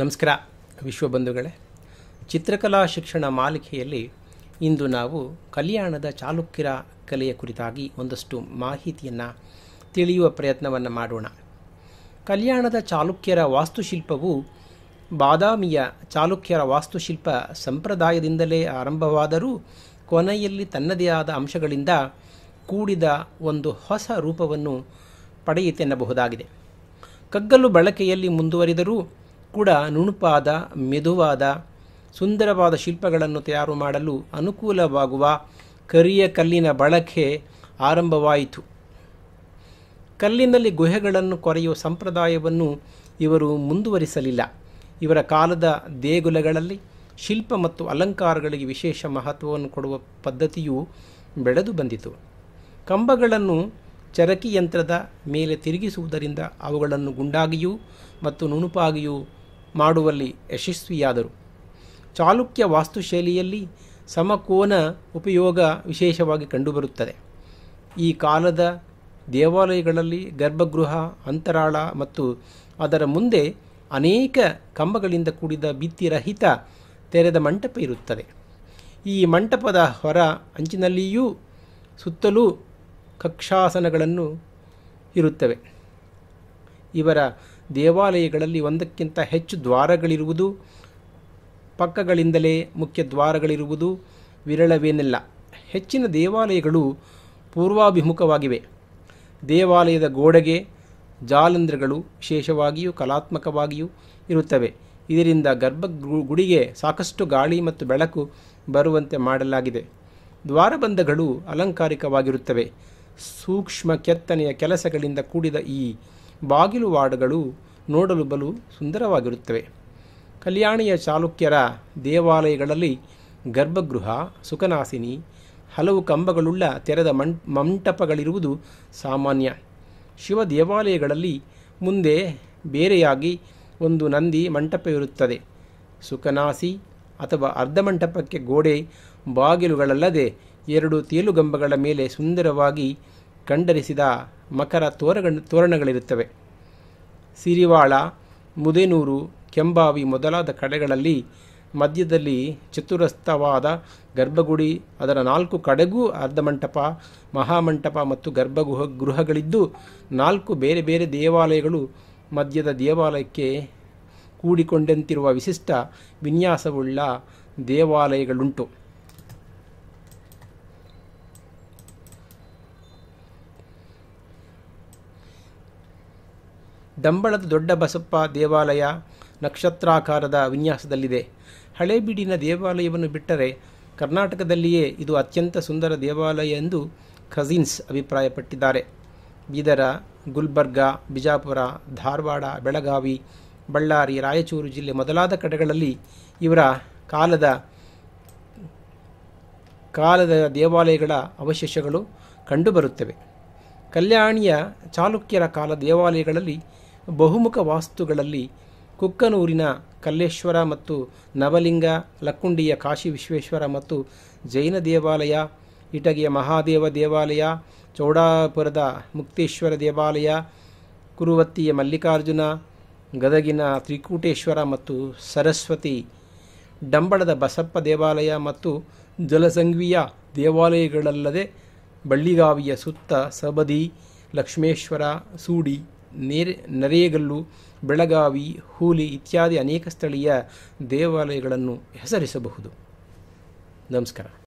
ನಮಸ್ಕಾರ ವಿಶ್ವಬಂಧುಗಳೇ ಚಿತ್ರಕಲಾ ಶಿಕ್ಷಣ ಮಾಲಿಕೆಯಲ್ಲಿ ಇಂದು ನಾವು ಕಲ್ಯಾಣದ ಚಾಲುಕ್ಯರ ಕಲೆಯ ಕುರಿತಾಗಿ ಒಂದಷ್ಟು ಮಾಹಿತಿಯನ್ನು ತಿಳಿಯುವ ಪ್ರಯತ್ನವನ್ನು ಮಾಡೋಣ ಕಲ್ಯಾಣದ ಚಾಲುಕ್ಯರ ವಾಸ್ತುಶಿಲ್ಪವು ಬಾದಾಮಿಯ ಚಾಲುಕ್ಯರ ವಾಸ್ತುಶಿಲ್ಪ ಸಂಪ್ರದಾಯದಿಂದಲೇ ಆರಂಭವಾದರೂ ಕೊನೆಯಲ್ಲಿ ತನ್ನದೇ ಆದ ಅಂಶಗಳಿಂದ ಕೂಡಿದ ಒಂದು ಹೊಸ ರೂಪವನ್ನು ಪಡೆಯಿತೆನ್ನಬಹುದಾಗಿದೆ ಕಗ್ಗಲು ಬಳಕೆಯಲ್ಲಿ ಮುಂದುವರಿದರೂ ಕೂಡ ನುಣುಪಾದ ಮೆದುವಾದ ಸುಂದರವಾದ ಶಿಲ್ಪಗಳನ್ನು ತಯಾರು ಮಾಡಲು ಅನುಕೂಲವಾಗುವ ಕರಿಯ ಕಲ್ಲಿನ ಬಳಕೆ ಆರಂಭವಾಯಿತು ಕಲ್ಲಿನಲ್ಲಿ ಗುಹೆಗಳನ್ನು ಕೊರೆಯುವ ಸಂಪ್ರದಾಯವನ್ನು ಇವರು ಮುಂದುವರಿಸಲಿಲ್ಲ ಇವರ ಕಾಲದ ದೇಗುಲಗಳಲ್ಲಿ ಶಿಲ್ಪ ಮತ್ತು ಅಲಂಕಾರಗಳಿಗೆ ವಿಶೇಷ ಮಹತ್ವವನ್ನು ಕೊಡುವ ಪದ್ಧತಿಯು ಬೆಳೆದು ಬಂದಿತು ಕಂಬಗಳನ್ನು ಚರಕಿ ಯಂತ್ರದ ಮೇಲೆ ತಿರುಗಿಸುವುದರಿಂದ ಅವುಗಳನ್ನು ಗುಂಡಾಗಿಯೂ ಮತ್ತು ನುಣುಪಾಗಿಯೂ ಮಾಡುವಲ್ಲಿ ಯಶಸ್ವಿಯಾದರು ಚಾಲುಕ್ಯ ವಾಸ್ತುಶೈಲಿಯಲ್ಲಿ ಸಮಕೋನ ಉಪಯೋಗ ವಿಶೇಷವಾಗಿ ಕಂಡುಬರುತ್ತದೆ ಈ ಕಾಲದ ದೇವಾಲಯಗಳಲ್ಲಿ ಗರ್ಭಗೃಹ ಅಂತರಾಳ ಮತ್ತು ಅದರ ಮುಂದೆ ಅನೇಕ ಕಂಬಗಳಿಂದ ಕೂಡಿದ ಭಿತ್ತಿರಹಿತ ತೆರೆದ ಮಂಟಪ ಇರುತ್ತದೆ ಈ ಮಂಟಪದ ಹೊರ ಅಂಚಿನಲ್ಲಿಯೂ ಸುತ್ತಲೂ ಕಕ್ಷಾಸನಗಳನ್ನು ಇರುತ್ತವೆ ಇವರ ದೇವಾಲಯಗಳಲ್ಲಿ ಒಂದಕ್ಕಿಂತ ಹೆಚ್ಚು ದ್ವಾರಗಳಿರುವುದು ಪಕ್ಕಗಳಿಂದಲೇ ಮುಖ್ಯ ದ್ವಾರಗಳಿರುವುದು ವಿರಳವೇನಿಲ್ಲ ಹೆಚ್ಚಿನ ದೇವಾಲಯಗಳು ಪೂರ್ವಾಭಿಮುಖವಾಗಿವೆ ದೇವಾಲಯದ ಗೋಡೆಗೆ ಜಾಲಂದ್ರಗಳು ವಿಶೇಷವಾಗಿಯೂ ಕಲಾತ್ಮಕವಾಗಿಯೂ ಇರುತ್ತವೆ ಇದರಿಂದ ಗರ್ಭ ಗುಡಿಗೆ ಸಾಕಷ್ಟು ಗಾಳಿ ಮತ್ತು ಬೆಳಕು ಬರುವಂತೆ ಮಾಡಲಾಗಿದೆ ದ್ವಾರಬಂಧಗಳು ಅಲಂಕಾರಿಕವಾಗಿರುತ್ತವೆ ಸೂಕ್ಷ್ಮ ಕೆತ್ತನೆಯ ಕೆಲಸಗಳಿಂದ ಕೂಡಿದ ಈ ಬಾಗಿಲು ವಾರ್ಡ್ಗಳು ನೋಡಲು ಬಲು ಸುಂದರವಾಗಿರುತ್ತವೆ ಕಲ್ಯಾಣಿಯ ಚಾಲುಕ್ಯರ ದೇವಾಲಯಗಳಲ್ಲಿ ಗರ್ಭಗೃಹ ಸುಖನಾಸಿನಿ ಹಲವು ಕಂಬಗಳುಳ್ಳ ತೆರೆದ ಮಂಟ್ ಮಂಟಪಗಳಿರುವುದು ಸಾಮಾನ್ಯ ಶಿವ ದೇವಾಲಯಗಳಲ್ಲಿ ಮುಂದೆ ಬೇರೆಯಾಗಿ ಒಂದು ನಂದಿ ಮಂಟಪವಿರುತ್ತದೆ ಸುಖನಾಸಿ ಅಥವಾ ಅರ್ಧ ಮಂಟಪಕ್ಕೆ ಗೋಡೆ ಬಾಗಿಲುಗಳಲ್ಲದೆ ಎರಡು ತೇಲುಗಂಬಗಳ ಮೇಲೆ ಸುಂದರವಾಗಿ ಕಂಡರಿಸಿದ ಮಕರ ತೋರಗ ತೋರಣಗಳಿರುತ್ತವೆ ಸಿರಿವಾಳ ಮುದೇನೂರು ಕೆಂಬಾವಿ ಮೊದಲಾದ ಕಡೆಗಳಲ್ಲಿ ಮಧ್ಯದಲ್ಲಿ ಚತುರಸ್ಥವಾದ ಗರ್ಭಗುಡಿ ಅದರ ನಾಲ್ಕು ಕಡೆಗೂ ಅರ್ಧಮಂಟಪ ಮಹಾಮಂಟಪ ಮತ್ತು ಗರ್ಭಗುಹ ಗೃಹಗಳಿದ್ದು ನಾಲ್ಕು ಬೇರೆ ಬೇರೆ ದೇವಾಲಯಗಳು ಮಧ್ಯದ ದೇವಾಲಯಕ್ಕೆ ಕೂಡಿಕೊಂಡಂತಿರುವ ವಿಶಿಷ್ಟ ವಿನ್ಯಾಸವುಳ್ಳ ದೇವಾಲಯಗಳುಂಟು ದಂಬಳದ ದೊಡ್ಡ ಬಸಪ್ಪ ದೇವಾಲಯ ನಕ್ಷತ್ರಾಕಾರದ ವಿನ್ಯಾಸದಲ್ಲಿದೆ ಹಳೇಬೀಡಿನ ದೇವಾಲಯವನ್ನು ಬಿಟ್ಟರೆ ಕರ್ನಾಟಕದಲ್ಲಿಯೇ ಇದು ಅತ್ಯಂತ ಸುಂದರ ದೇವಾಲಯ ಎಂದು ಕಝಿನ್ಸ್ ಅಭಿಪ್ರಾಯಪಟ್ಟಿದ್ದಾರೆ ಬೀದರ ಗುಲ್ಬರ್ಗ ಬಿಜಾಪುರ ಧಾರವಾಡ ಬೆಳಗಾವಿ ಬಳ್ಳಾರಿ ರಾಯಚೂರು ಜಿಲ್ಲೆ ಮೊದಲಾದ ಕಡೆಗಳಲ್ಲಿ ಇವರ ಕಾಲದ ಕಾಲದ ದೇವಾಲಯಗಳ ಅವಶೇಷಗಳು ಕಂಡುಬರುತ್ತವೆ ಕಲ್ಯಾಣಿಯ ಚಾಲುಕ್ಯರ ಕಾಲ ದೇವಾಲಯಗಳಲ್ಲಿ ಬಹುಮುಖ ವಾಸ್ತುಗಳಲ್ಲಿ ಕುಕ್ಕನೂರಿನ ಕಲ್ಲೇಶ್ವರ ಮತ್ತು ನವಲಿಂಗ ಲಕ್ಕುಂಡಿಯ ಕಾಶಿ ವಿಶ್ವೇಶ್ವರ ಮತ್ತು ಜೈನ ದೇವಾಲಯ ಇಟಗಿಯ ಮಹಾದೇವ ದೇವಾಲಯ ಚೌಡಾಪುರದ ಮುಕ್ತೇಶ್ವರ ದೇವಾಲಯ ಕುರುವತ್ತಿಯ ಮಲ್ಲಿಕಾರ್ಜುನ ಗದಗಿನ ತ್ರಿಕೂಟೇಶ್ವರ ಮತ್ತು ಸರಸ್ವತಿ ಡಂಬಳದ ಬಸಪ್ಪ ದೇವಾಲಯ ಮತ್ತು ಜಲಸಂಘಿಯ ದೇವಾಲಯಗಳಲ್ಲದೆ ಬಳ್ಳಿಗಾವಿಯ ಸುತ್ತ ಸಬದಿ ಲಕ್ಷ್ಮೇಶ್ವರ ಸೂಡಿ ನೇರೆ ನರೇಗಲ್ಲು ಬೆಳಗಾವಿ ಹೂಲಿ ಇತ್ಯಾದಿ ಅನೇಕ ಸ್ಥಳೀಯ ದೇವಾಲಯಗಳನ್ನು ಹೆಸರಿಸಬಹುದು ನಮಸ್ಕಾರ